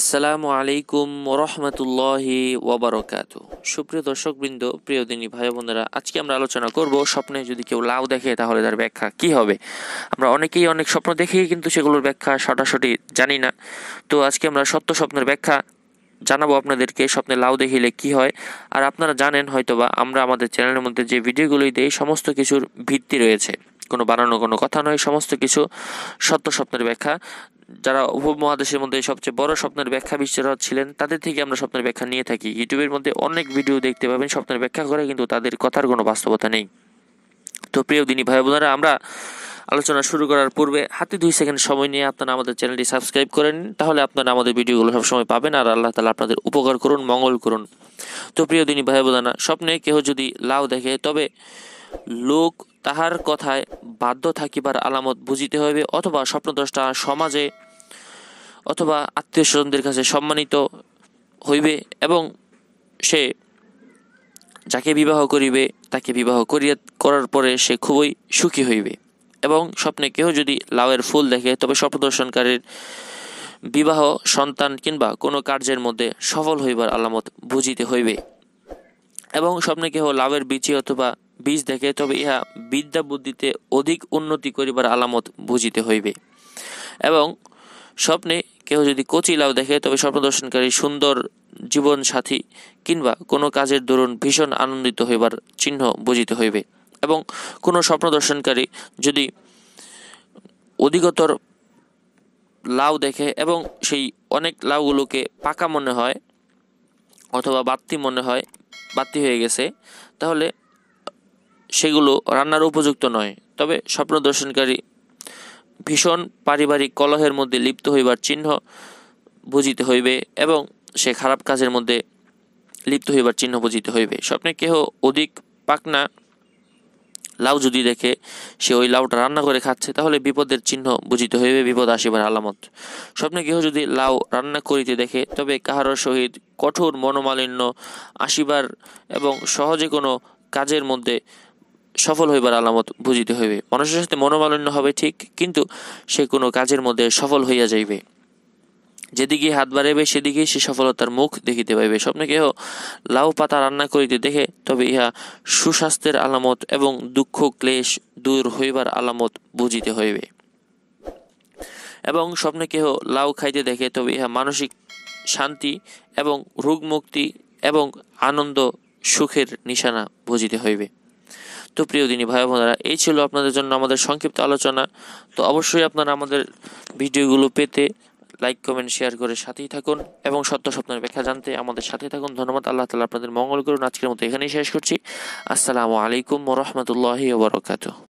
আসসালামু আলাইকুম রহমতুল্লাহি ওবরকাত সুপ্রিয় দর্শকবৃন্দ প্রিয় দিনী ভাই বোনেরা আজকে আমরা আলোচনা করব স্বপ্নে যদি কেউ লাউ দেখে তাহলে তার ব্যাখ্যা কি হবে আমরা অনেকেই অনেক স্বপ্ন দেখি কিন্তু সেগুলোর ব্যাখ্যা সটাসটি জানি না তো আজকে আমরা সত্য স্বপ্নের ব্যাখ্যা জানাবো আপনাদেরকে স্বপ্নে লাউ দেখিলে কি হয় আর আপনারা জানেন হয়তোবা আমরা আমাদের চ্যানেলের মধ্যে যে ভিডিওগুলোই দেই সমস্ত কিছুর ভিত্তি রয়েছে কোনো বানানো কোনো কথা নয় সমস্ত কিছু সত্য স্বপ্নের ব্যাখ্যা যারা উপমহাদেশের মধ্যে সবচেয়ে বড় স্বপ্নের ব্যাখ্যা বিশ্লেষক ছিলেন তাদের থেকে আমরা স্বপ্নের ব্যাখ্যা নিয়ে থাকি ইউটিউবের মধ্যে অনেক ভিডিও দেখতে পাবেন স্বপ্নের ব্যাখ্যা করে কিন্তু তাদের কথার কোনো বাস্তবতা নেই তো প্রিয় দিনী ভাই বোনেরা আমরা আলোচনা শুরু করার পূর্বে হাতে দুই সেকেন্ড সময় নিয়ে আপনারা আমাদের চ্যানেলটি সাবস্ক্রাইব করেন তাহলে আপনারা আমাদের ভিডিওগুলো সবসময় পাবেন আর আল্লাহ তালা আপনাদের উপকার করুন মঙ্গল করুন তো প্রিয় দিনী ভাই বোনেরা স্বপ্নে কেহ যদি লাউ দেখে তবে লোক তাহার কথায় বাধ্য থাকিবার আলামত বুঝিতে হইবে অথবা স্বপ্নদ্রষ্টা সমাজে অথবা আত্মীয় স্বজনদের কাছে সম্মানিত হইবে এবং সে যাকে বিবাহ করিবে তাকে বিবাহ করিয়া করার পরে সে খুবই সুখী হইবে এবং স্বপ্নে কেহ যদি লাউয়ের ফুল দেখে তবে স্বপ্নদর্শনকারীর বিবাহ সন্তান কিংবা কোনো কার্যের মধ্যে সফল হইবার আলামত বুঝিতে হইবে এবং স্বপ্নে কেহ লাউয়ের বীচি অথবা বীজ দেখে তবে ইহা বিদ্যা বুদ্ধিতে অধিক উন্নতি করিবার আলামত বুঝিতে হইবে এবং স্বপ্নে কেউ যদি কচি লাউ দেখে তবে স্বপ্নদর্শনকারী সুন্দর জীবন সাথী কিংবা কোনো কাজের দরুন ভীষণ আনন্দিত হইবার চিহ্ন বুঝিতে হইবে এবং কোনো স্বপ্নদর্শনকারী যদি অধিকতর লাউ দেখে এবং সেই অনেক লাউগুলোকে পাকা মনে হয় অথবা বাত্তি মনে হয় বাত্তি হয়ে গেছে তাহলে সেগুলো রান্নার উপযুক্ত নয় তবে স্বপ্নদর্শনকারী ভীষণ পারিবারিক কলহের মধ্যে লিপ্ত হইবার চিহ্ন বুঝিতে হইবে এবং সে খারাপ কাজের মধ্যে লিপ্ত হইবার চিহ্ন বুঝিতে হইবে স্বপ্নে কেহ অধিক পাকনা লাউ যদি দেখে সে ওই লাউটা রান্না করে খাচ্ছে তাহলে বিপদের চিহ্ন বুঝিতে হইবে বিপদ আসিবার আলামত স্বপ্নে কেহ যদি লাউ রান্না করিতে দেখে তবে কাহারও সহিত কঠোর মনোমালিন্য আসিবার এবং সহজে কোনো কাজের মধ্যে সফল হইবার আলামত বুঝিতে হইবে মানুষের সাথে মনোমালিন্য হবে ঠিক কিন্তু সে কোনো কাজের মধ্যে সফল হইয়া যাইবে যেদিকে হাত বাড়াইবে সেদিকে সে সফলতার মুখ দেখিতে পাইবে স্বপ্নে কেহ লাউ পাতা রান্না করিতে দেখে তবে ইহা সুস্বাস্থ্যের আলামত এবং দুঃখ ক্লেশ দূর হইবার আলামত বুঝিতে হইবে এবং স্বপ্নে কেহ লাউ খাইতে দেখে তবে ইহা মানসিক শান্তি এবং রোগ মুক্তি এবং আনন্দ সুখের নিশানা বুঝিতে হইবে তো প্রিয় দিনী ভাই বোনেরা এই ছিল আপনাদের জন্য আমাদের সংক্ষিপ্ত আলোচনা তো অবশ্যই আপনারা আমাদের ভিডিওগুলো পেতে লাইক কমেন্ট শেয়ার করে সাথেই থাকুন এবং সত্য স্বপ্নের ব্যাখ্যা জানতে আমাদের সাথেই থাকুন ধন্যবাদ আল্লাহ তালা আপনাদের মঙ্গল করুন আজকের মতো এখানেই শেষ করছি আসসালামু আলাইকুম রহমতুল্লাহি ওবরকাত